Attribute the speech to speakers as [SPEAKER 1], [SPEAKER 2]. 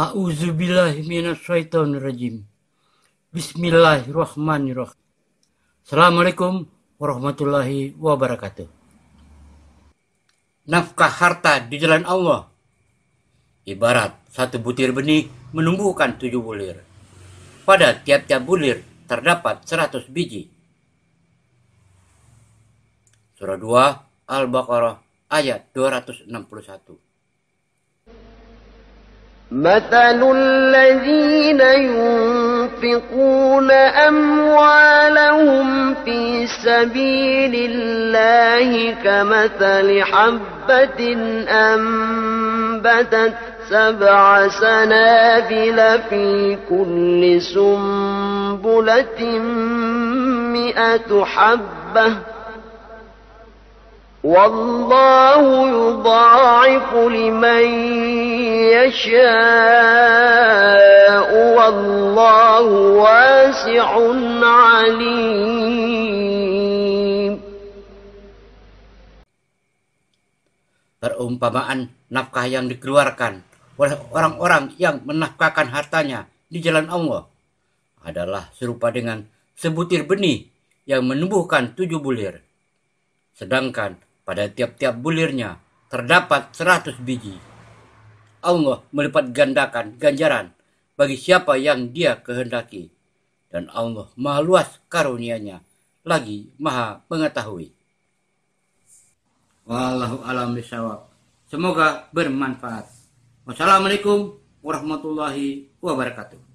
[SPEAKER 1] A'udzubillahiminasyaitonirrajim. Bismillahirrahmanirrahim. Assalamualaikum warahmatullahi wabarakatuh. Nafkah harta di jalan Allah. Ibarat satu butir benih menumbuhkan tujuh bulir. Pada tiap-tiap bulir terdapat seratus biji. Surah 2 Al-Baqarah ayat 261.
[SPEAKER 2] مثل الذين ينفقون أموالهم في سبيل الله كمثل حبة أنبتت سبع سنابل في كل سنبلة مئة حبة والله يضاعف لمن يشاء والله واسع عليم
[SPEAKER 1] Perumpamaan nafkah yang dikeluarkan oleh orang-orang yang menafkahkan hartanya di jalan Allah adalah serupa dengan sebutir benih yang menumbuhkan tujuh bulir. Sedangkan pada tiap-tiap bulirnya terdapat seratus biji. Allah melipat gandakan ganjaran bagi siapa yang dia kehendaki. Dan Allah maha luas KaruniaNya lagi maha mengetahui. Wallahu alam bisawab. Semoga bermanfaat. Wassalamualaikum warahmatullahi wabarakatuh.